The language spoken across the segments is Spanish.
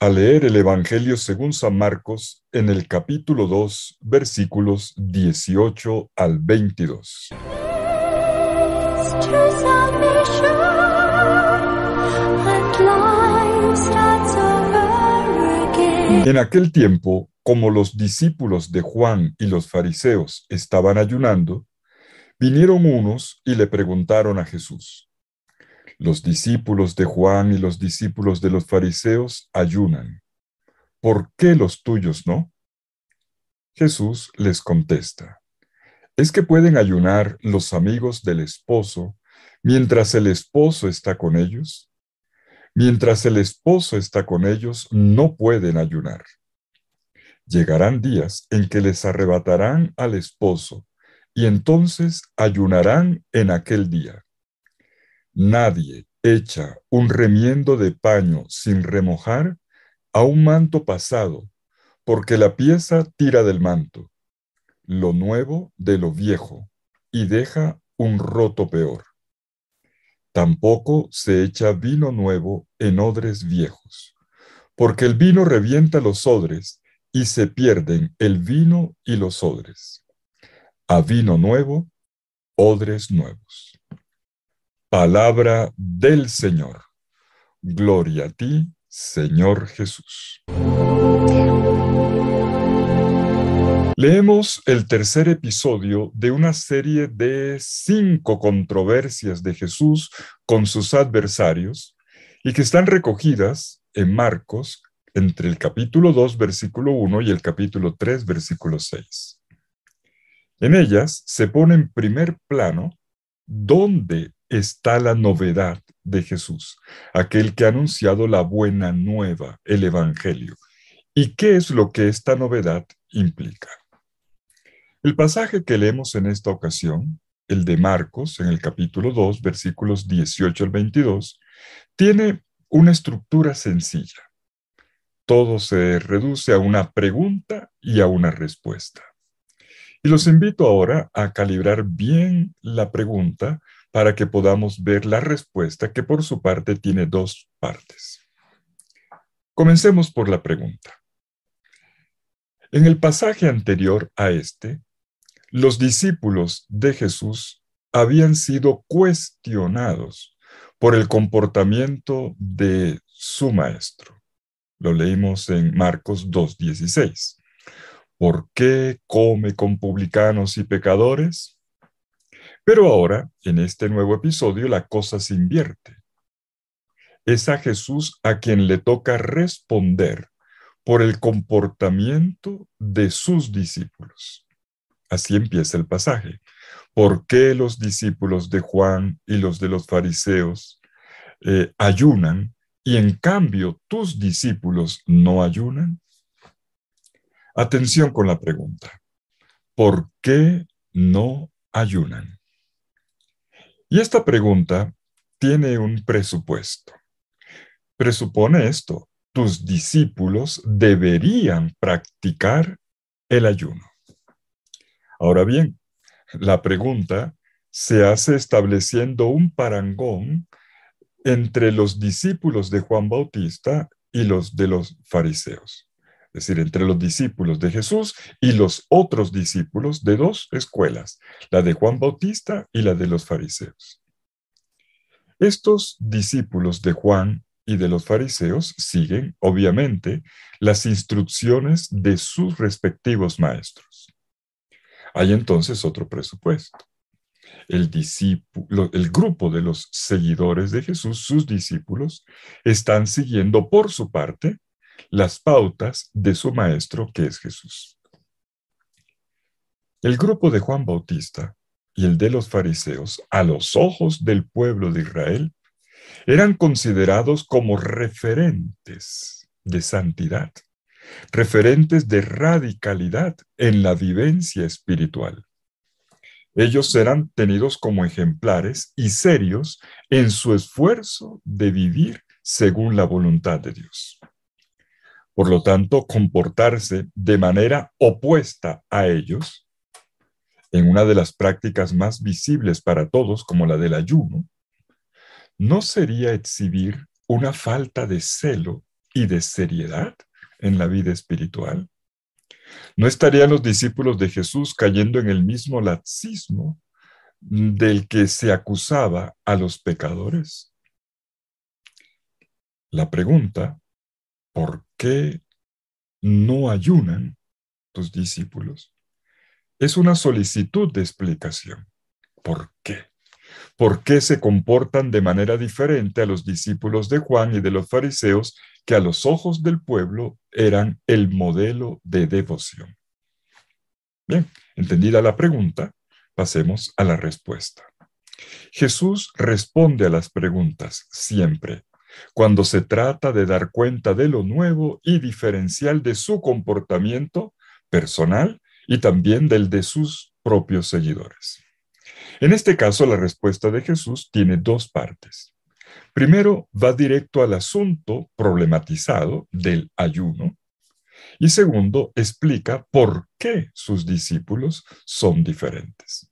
a leer el Evangelio según San Marcos en el capítulo 2, versículos 18 al 22. En aquel tiempo, como los discípulos de Juan y los fariseos estaban ayunando, vinieron unos y le preguntaron a Jesús, los discípulos de Juan y los discípulos de los fariseos ayunan. ¿Por qué los tuyos no? Jesús les contesta, es que pueden ayunar los amigos del esposo mientras el esposo está con ellos. Mientras el esposo está con ellos, no pueden ayunar. Llegarán días en que les arrebatarán al esposo, y entonces ayunarán en aquel día. Nadie echa un remiendo de paño sin remojar a un manto pasado, porque la pieza tira del manto, lo nuevo de lo viejo, y deja un roto peor. Tampoco se echa vino nuevo en odres viejos, porque el vino revienta los odres y se pierden el vino y los odres. A vino nuevo, odres nuevos. Palabra del Señor. Gloria a ti, Señor Jesús. Leemos el tercer episodio de una serie de cinco controversias de Jesús con sus adversarios y que están recogidas en Marcos entre el capítulo 2, versículo 1 y el capítulo 3, versículo 6. En ellas se pone en primer plano dónde está la novedad de Jesús, aquel que ha anunciado la buena nueva, el Evangelio. ¿Y qué es lo que esta novedad implica? El pasaje que leemos en esta ocasión, el de Marcos, en el capítulo 2, versículos 18 al 22, tiene una estructura sencilla. Todo se reduce a una pregunta y a una respuesta. Y los invito ahora a calibrar bien la pregunta para que podamos ver la respuesta que por su parte tiene dos partes. Comencemos por la pregunta. En el pasaje anterior a este, los discípulos de Jesús habían sido cuestionados por el comportamiento de su maestro. Lo leímos en Marcos 2.16. ¿Por qué come con publicanos y pecadores? Pero ahora, en este nuevo episodio, la cosa se invierte. Es a Jesús a quien le toca responder por el comportamiento de sus discípulos. Así empieza el pasaje. ¿Por qué los discípulos de Juan y los de los fariseos eh, ayunan y en cambio tus discípulos no ayunan? Atención con la pregunta. ¿Por qué no ayunan? Y esta pregunta tiene un presupuesto. Presupone esto, tus discípulos deberían practicar el ayuno. Ahora bien, la pregunta se hace estableciendo un parangón entre los discípulos de Juan Bautista y los de los fariseos es decir, entre los discípulos de Jesús y los otros discípulos de dos escuelas, la de Juan Bautista y la de los fariseos. Estos discípulos de Juan y de los fariseos siguen, obviamente, las instrucciones de sus respectivos maestros. Hay entonces otro presupuesto. El, el grupo de los seguidores de Jesús, sus discípulos, están siguiendo por su parte las pautas de su Maestro que es Jesús. El grupo de Juan Bautista y el de los fariseos, a los ojos del pueblo de Israel, eran considerados como referentes de santidad, referentes de radicalidad en la vivencia espiritual. Ellos serán tenidos como ejemplares y serios en su esfuerzo de vivir según la voluntad de Dios por lo tanto, comportarse de manera opuesta a ellos, en una de las prácticas más visibles para todos, como la del ayuno, ¿no sería exhibir una falta de celo y de seriedad en la vida espiritual? ¿No estarían los discípulos de Jesús cayendo en el mismo laxismo del que se acusaba a los pecadores? La pregunta, ¿por qué no ayunan tus discípulos? Es una solicitud de explicación. ¿Por qué? ¿Por qué se comportan de manera diferente a los discípulos de Juan y de los fariseos que a los ojos del pueblo eran el modelo de devoción? Bien, entendida la pregunta, pasemos a la respuesta. Jesús responde a las preguntas siempre cuando se trata de dar cuenta de lo nuevo y diferencial de su comportamiento personal y también del de sus propios seguidores. En este caso, la respuesta de Jesús tiene dos partes. Primero, va directo al asunto problematizado del ayuno. Y segundo, explica por qué sus discípulos son diferentes.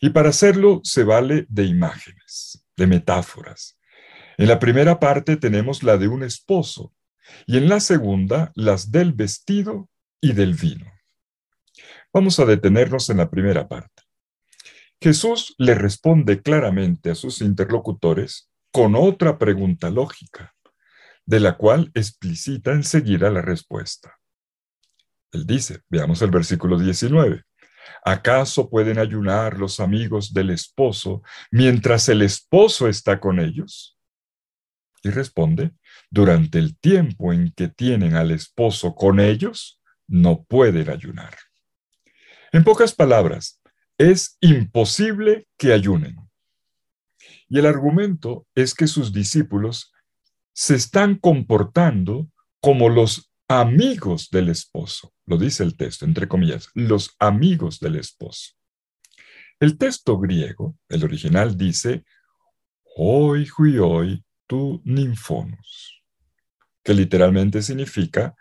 Y para hacerlo se vale de imágenes, de metáforas, en la primera parte tenemos la de un esposo y en la segunda las del vestido y del vino. Vamos a detenernos en la primera parte. Jesús le responde claramente a sus interlocutores con otra pregunta lógica, de la cual explicita enseguida la respuesta. Él dice, veamos el versículo 19, ¿acaso pueden ayunar los amigos del esposo mientras el esposo está con ellos? Y responde, durante el tiempo en que tienen al esposo con ellos, no pueden ayunar. En pocas palabras, es imposible que ayunen. Y el argumento es que sus discípulos se están comportando como los amigos del esposo, lo dice el texto, entre comillas, los amigos del esposo. El texto griego, el original, dice, hoy, hoy, que literalmente significa,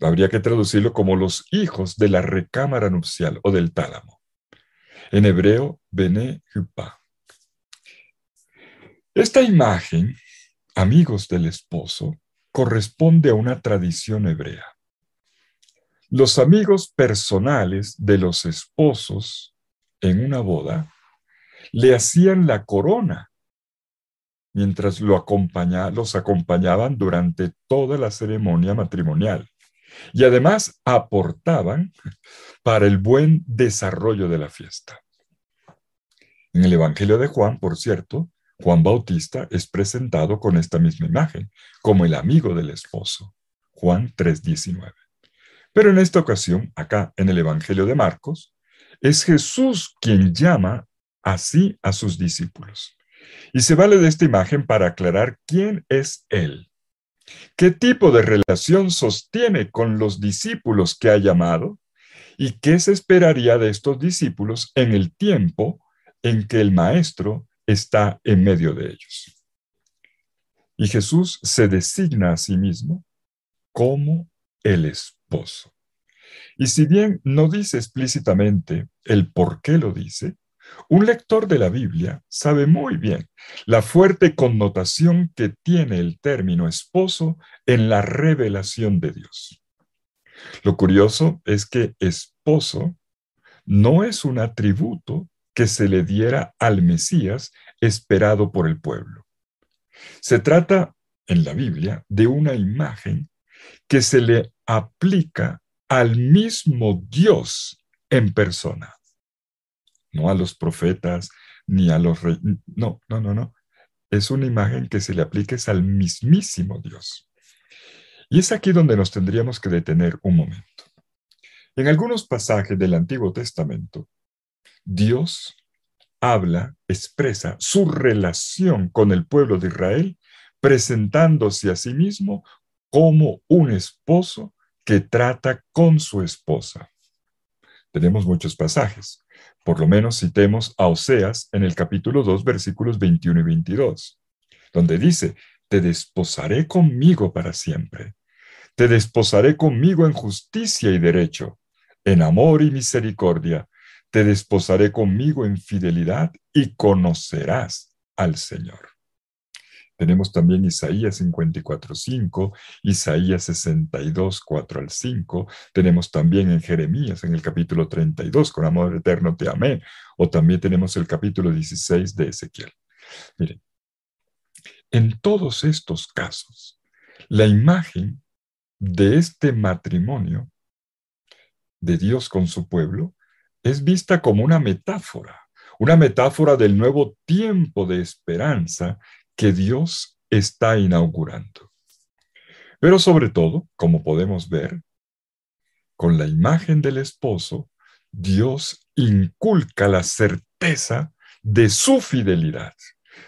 habría que traducirlo como los hijos de la recámara nupcial o del tálamo. En hebreo, Bene Hupa. Esta imagen, amigos del esposo, corresponde a una tradición hebrea. Los amigos personales de los esposos en una boda le hacían la corona mientras lo los acompañaban durante toda la ceremonia matrimonial y además aportaban para el buen desarrollo de la fiesta. En el Evangelio de Juan, por cierto, Juan Bautista es presentado con esta misma imagen, como el amigo del esposo, Juan 3:19. Pero en esta ocasión, acá en el Evangelio de Marcos, es Jesús quien llama así a sus discípulos. Y se vale de esta imagen para aclarar quién es Él, qué tipo de relación sostiene con los discípulos que ha llamado y qué se esperaría de estos discípulos en el tiempo en que el Maestro está en medio de ellos. Y Jesús se designa a sí mismo como el esposo. Y si bien no dice explícitamente el por qué lo dice, un lector de la Biblia sabe muy bien la fuerte connotación que tiene el término esposo en la revelación de Dios. Lo curioso es que esposo no es un atributo que se le diera al Mesías esperado por el pueblo. Se trata en la Biblia de una imagen que se le aplica al mismo Dios en persona no a los profetas, ni a los reyes. No, no, no, no. Es una imagen que se le aplique al mismísimo Dios. Y es aquí donde nos tendríamos que detener un momento. En algunos pasajes del Antiguo Testamento, Dios habla, expresa su relación con el pueblo de Israel, presentándose a sí mismo como un esposo que trata con su esposa. Tenemos muchos pasajes. Por lo menos citemos a Oseas en el capítulo 2, versículos 21 y 22, donde dice, te desposaré conmigo para siempre. Te desposaré conmigo en justicia y derecho, en amor y misericordia. Te desposaré conmigo en fidelidad y conocerás al Señor. Tenemos también Isaías 54.5, Isaías 62.4 al 5. Tenemos también en Jeremías, en el capítulo 32, con amor eterno te amé. O también tenemos el capítulo 16 de Ezequiel. Miren, en todos estos casos, la imagen de este matrimonio de Dios con su pueblo es vista como una metáfora, una metáfora del nuevo tiempo de esperanza que Dios está inaugurando. Pero sobre todo, como podemos ver, con la imagen del esposo, Dios inculca la certeza de su fidelidad,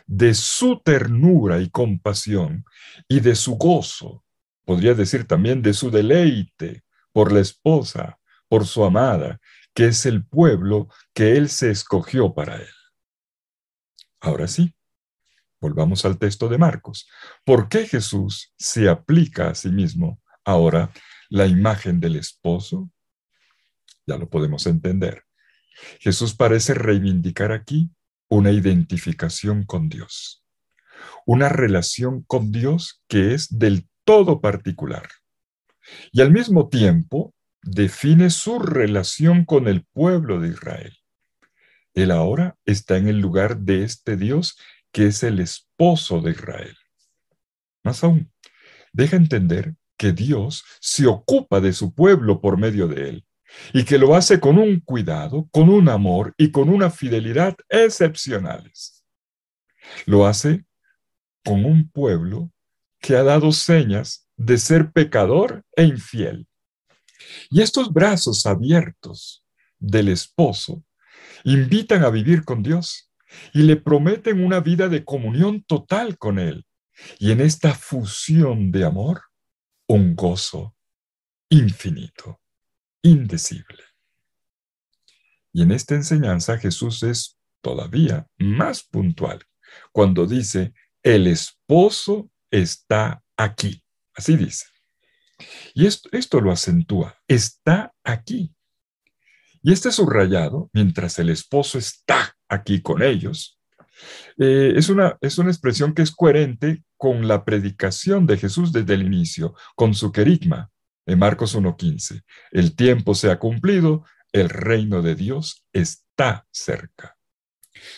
de su ternura y compasión y de su gozo, podría decir también de su deleite por la esposa, por su amada, que es el pueblo que él se escogió para él. Ahora sí, Volvamos al texto de Marcos. ¿Por qué Jesús se aplica a sí mismo ahora la imagen del esposo? Ya lo podemos entender. Jesús parece reivindicar aquí una identificación con Dios, una relación con Dios que es del todo particular. Y al mismo tiempo define su relación con el pueblo de Israel. Él ahora está en el lugar de este Dios que es el esposo de Israel. Más aún, deja entender que Dios se ocupa de su pueblo por medio de él y que lo hace con un cuidado, con un amor y con una fidelidad excepcionales. Lo hace con un pueblo que ha dado señas de ser pecador e infiel. Y estos brazos abiertos del esposo invitan a vivir con Dios y le prometen una vida de comunión total con Él. Y en esta fusión de amor, un gozo infinito, indecible. Y en esta enseñanza Jesús es todavía más puntual cuando dice, el esposo está aquí. Así dice. Y esto, lo acentúa, está aquí. Y este subrayado mientras el esposo está aquí con ellos. Eh, es, una, expresión que es coherente con la predicación de Jesús desde el inicio, con su querigma en Marcos 1.15. El tiempo se ha cumplido, el reino de Dios está cerca.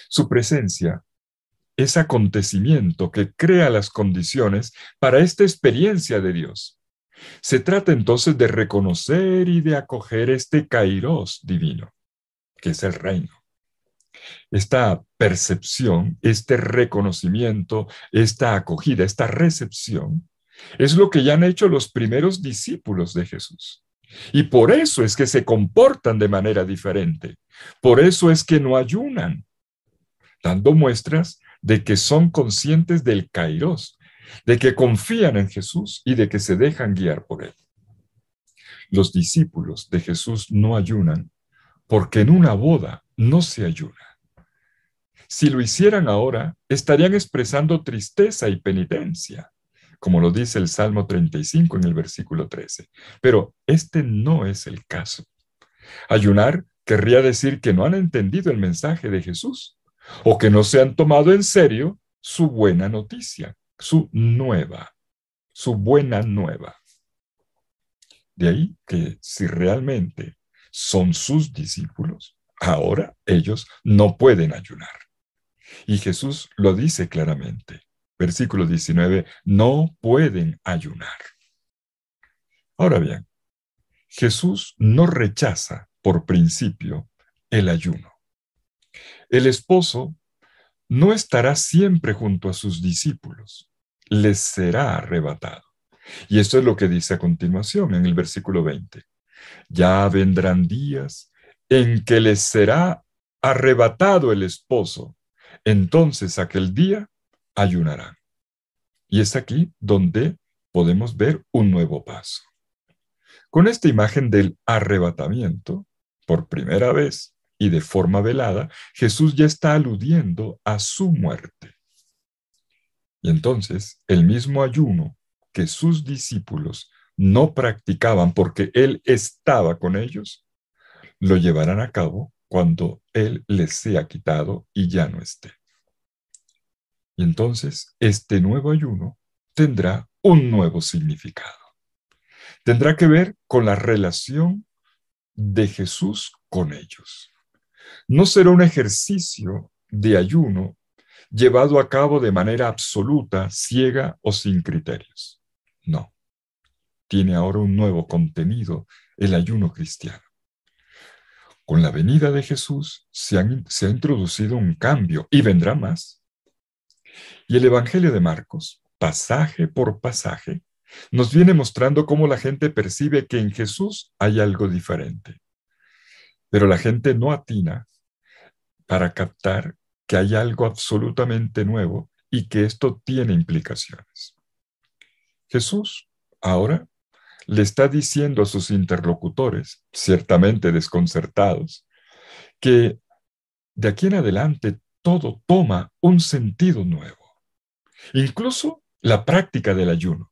Su presencia es acontecimiento que crea las condiciones para esta experiencia de Dios. Se trata entonces de reconocer y de acoger este kairos divino, que es el reino esta percepción, este reconocimiento, esta acogida, esta recepción, es lo que ya han hecho los primeros discípulos de Jesús. Y por eso es que se comportan de manera diferente. Por eso es que no ayunan, dando muestras de que son conscientes del kairos, de que confían en Jesús y de que se dejan guiar por él. Los discípulos de Jesús no ayunan porque en una boda no se ayuna. Si lo hicieran ahora, estarían expresando tristeza y penitencia, como lo dice el Salmo 35 en el versículo 13. Pero este no es el caso. Ayunar querría decir que no han entendido el mensaje de Jesús o que no se han tomado en serio su buena noticia, su nueva, su buena nueva. De ahí que si realmente son sus discípulos, ahora ellos no pueden ayunar. Y Jesús lo dice claramente. Versículo 19, no pueden ayunar. Ahora bien, Jesús no rechaza por principio el ayuno. El esposo no estará siempre junto a sus discípulos, les será arrebatado. Y esto es lo que dice a continuación en el versículo 20. Ya vendrán días en que les será arrebatado el esposo entonces aquel día ayunarán. Y es aquí donde podemos ver un nuevo paso. Con esta imagen del arrebatamiento, por primera vez y de forma velada, Jesús ya está aludiendo a su muerte. Y entonces el mismo ayuno que sus discípulos no practicaban porque Él estaba con ellos, lo llevarán a cabo cuando Él les sea quitado y ya no esté. Y entonces este nuevo ayuno tendrá un nuevo significado. Tendrá que ver con la relación de Jesús con ellos. No será un ejercicio de ayuno llevado a cabo de manera absoluta, ciega o sin criterios. No. Tiene ahora un nuevo contenido el ayuno cristiano con la venida de Jesús se, ha introducido un cambio y vendrá más. Y el Evangelio de Marcos, pasaje por pasaje, nos viene mostrando cómo la gente percibe que en Jesús hay algo diferente. Pero la gente no atina para captar que hay algo absolutamente nuevo y que esto tiene implicaciones. Jesús ahora le está diciendo a sus interlocutores, ciertamente desconcertados, que de aquí en adelante todo toma un sentido nuevo, incluso la práctica del ayuno.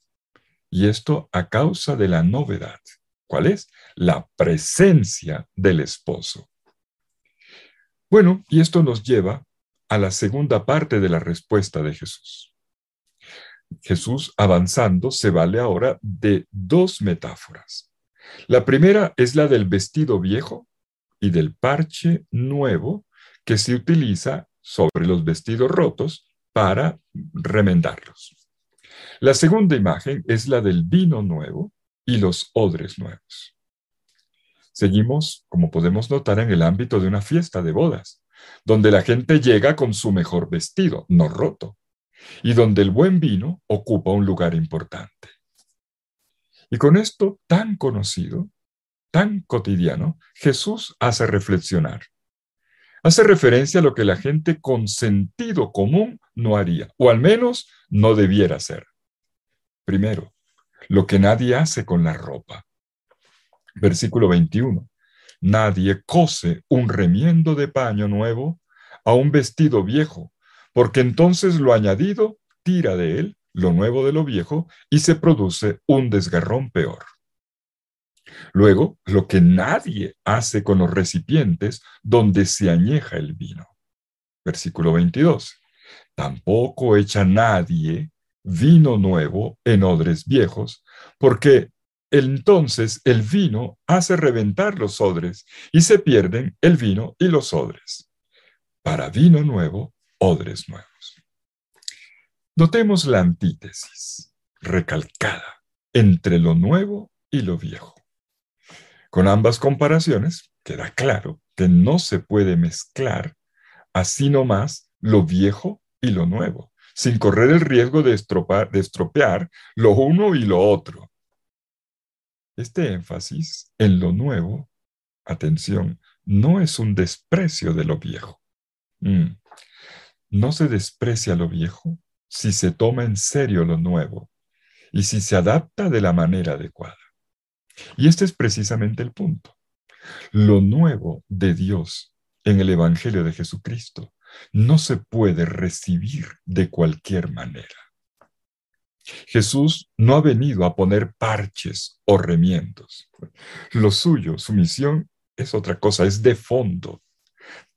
Y esto a causa de la novedad. ¿Cuál es? La presencia del esposo. Bueno, y esto nos lleva a la segunda parte de la respuesta de Jesús. Jesús avanzando se vale ahora de dos metáforas. La primera es la del vestido viejo y del parche nuevo que se utiliza sobre los vestidos rotos para remendarlos. La segunda imagen es la del vino nuevo y los odres nuevos. Seguimos, como podemos notar, en el ámbito de una fiesta de bodas, donde la gente llega con su mejor vestido, no roto, y donde el buen vino ocupa un lugar importante. Y con esto tan conocido, tan cotidiano, Jesús hace reflexionar. Hace referencia a lo que la gente con sentido común no haría, o al menos no debiera hacer. Primero, lo que nadie hace con la ropa. Versículo 21. Nadie cose un remiendo de paño nuevo a un vestido viejo, porque entonces lo añadido tira de él lo nuevo de lo viejo y se produce un desgarrón peor. Luego, lo que nadie hace con los recipientes donde se añeja el vino. Versículo 22. Tampoco echa nadie vino nuevo en odres viejos, porque entonces el vino hace reventar los odres y se pierden el vino y los odres. Para vino nuevo odres nuevos. Notemos la antítesis, recalcada, entre lo nuevo y lo viejo. Con ambas comparaciones, queda claro que no se puede mezclar así nomás lo viejo y lo nuevo, sin correr el riesgo de, estropear lo uno y lo otro. Este énfasis en lo nuevo, atención, no es un desprecio de lo viejo. Mm, no se desprecia lo viejo si se toma en serio lo nuevo y si se adapta de la manera adecuada. Y este es precisamente el punto. Lo nuevo de Dios en el Evangelio de Jesucristo no se puede recibir de cualquier manera. Jesús no ha venido a poner parches o remiendos. Lo suyo, su misión es otra cosa, es de fondo.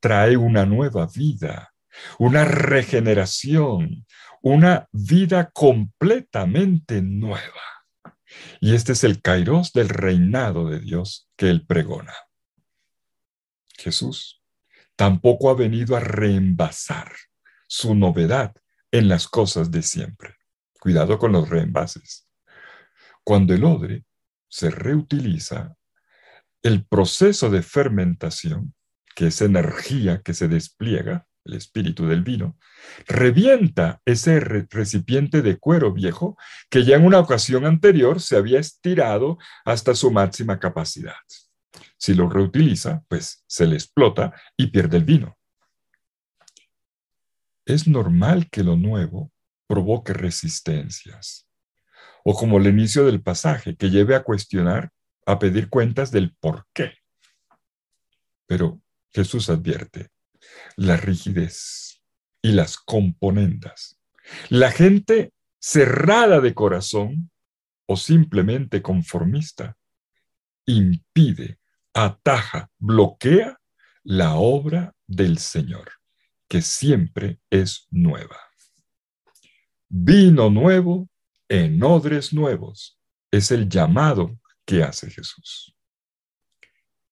Trae una nueva vida una regeneración, una vida completamente nueva. Y este es el kairos del reinado de Dios que él pregona. Jesús tampoco ha venido a reenvasar su novedad en las cosas de siempre. Cuidado con los reenvases. Cuando el odre se reutiliza, el proceso de fermentación, que es energía que se despliega, el espíritu del vino, revienta ese recipiente de cuero viejo que ya en una ocasión anterior se había estirado hasta su máxima capacidad. Si lo reutiliza, pues se le explota y pierde el vino. Es normal que lo nuevo provoque resistencias, o como el inicio del pasaje, que lleve a cuestionar, a pedir cuentas del por qué. Pero Jesús advierte, la rigidez y las componendas. La gente cerrada de corazón o simplemente conformista impide, ataja, bloquea la obra del Señor, que siempre es nueva. Vino nuevo en odres nuevos es el llamado que hace Jesús.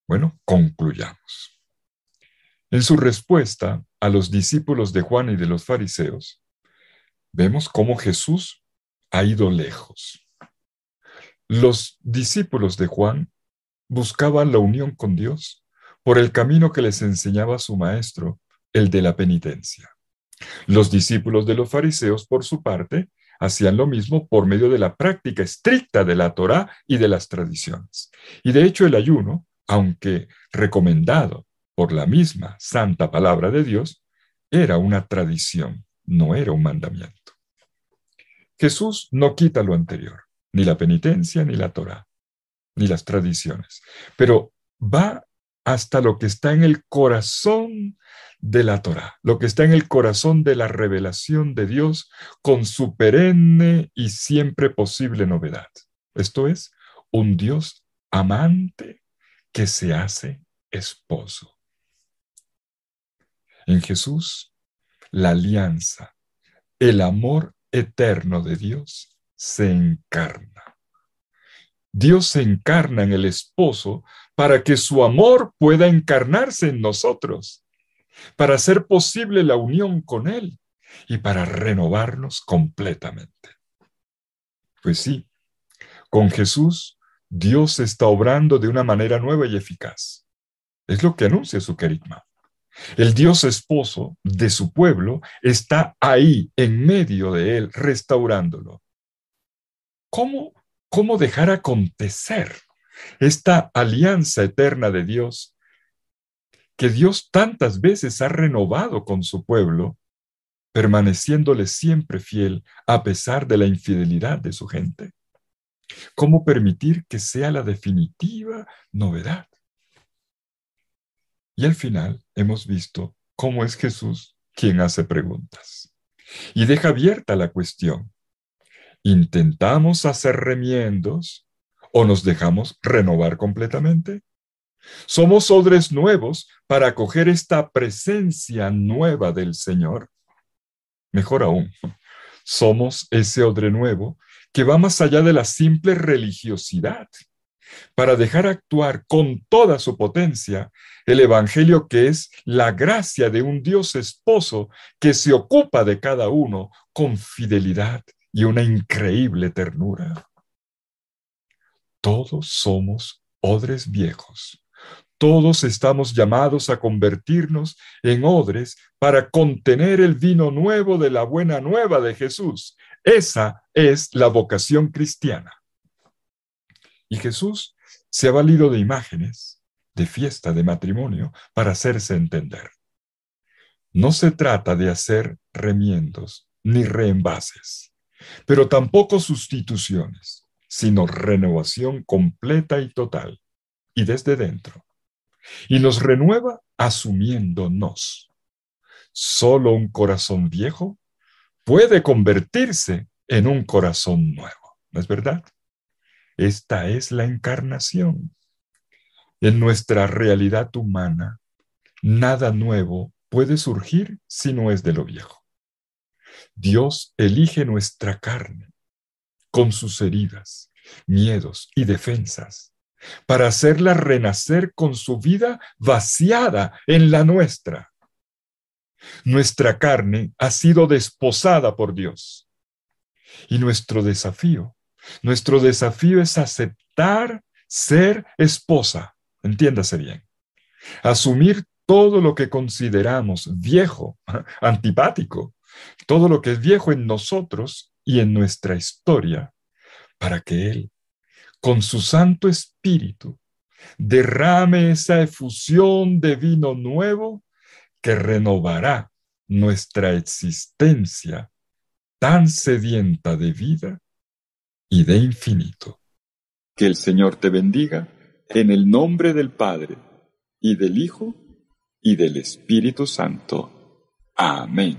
Bueno, concluyamos. En su respuesta a los discípulos de Juan y de los fariseos, vemos cómo Jesús ha ido lejos. Los discípulos de Juan buscaban la unión con Dios por el camino que les enseñaba su maestro, el de la penitencia. Los discípulos de los fariseos, por su parte, hacían lo mismo por medio de la práctica estricta de la Torá y de las tradiciones. Y de hecho el ayuno, aunque recomendado por la misma santa palabra de Dios, era una tradición, no era un mandamiento. Jesús no quita lo anterior, ni la penitencia, ni la Torá, ni las tradiciones, pero va hasta lo que está en el corazón de la Torá, lo que está en el corazón de la revelación de Dios con su perenne y siempre posible novedad. Esto es, un Dios amante que se hace esposo en Jesús, la alianza, el amor eterno de Dios se encarna. Dios se encarna en el esposo para que su amor pueda encarnarse en nosotros, para hacer posible la unión con Él y para renovarnos completamente. Pues sí, con Jesús Dios está obrando de una manera nueva y eficaz. Es lo que anuncia su carisma. El Dios esposo de su pueblo está ahí, en medio de él, restaurándolo. ¿Cómo, cómo dejar acontecer esta alianza eterna de Dios que Dios tantas veces ha renovado con su pueblo, permaneciéndole siempre fiel a pesar de la infidelidad de su gente? ¿Cómo permitir que sea la definitiva novedad? Y al final hemos visto cómo es Jesús quien hace preguntas y deja abierta la cuestión. ¿Intentamos hacer remiendos o nos dejamos renovar completamente? ¿Somos odres nuevos para acoger esta presencia nueva del Señor? Mejor aún, somos ese odre nuevo que va más allá de la simple religiosidad para dejar actuar con toda su potencia el Evangelio que es la gracia de un Dios esposo que se ocupa de cada uno con fidelidad y una increíble ternura. Todos somos odres viejos. Todos estamos llamados a convertirnos en odres para contener el vino nuevo de la buena nueva de Jesús. Esa es la vocación cristiana. Y Jesús se ha valido de imágenes, de fiesta, de matrimonio, para hacerse entender. No se trata de hacer remiendos ni reenvases, pero tampoco sustituciones, sino renovación completa y total, y desde dentro. Y nos renueva asumiéndonos. Solo un corazón viejo puede convertirse en un corazón nuevo, ¿no es verdad? Esta es la encarnación. En nuestra realidad humana, nada nuevo puede surgir si no es de lo viejo. Dios elige nuestra carne con sus heridas, miedos y defensas para hacerla renacer con su vida vaciada en la nuestra. Nuestra carne ha sido desposada por Dios y nuestro desafío nuestro desafío es aceptar ser esposa, entiéndase bien. Asumir todo lo que consideramos viejo, antipático, todo lo que es viejo en nosotros y en nuestra historia, para que Él, con su Santo Espíritu, derrame esa efusión de vino nuevo que renovará nuestra existencia tan sedienta de vida y de infinito. Que el Señor te bendiga en el nombre del Padre, y del Hijo, y del Espíritu Santo. Amén.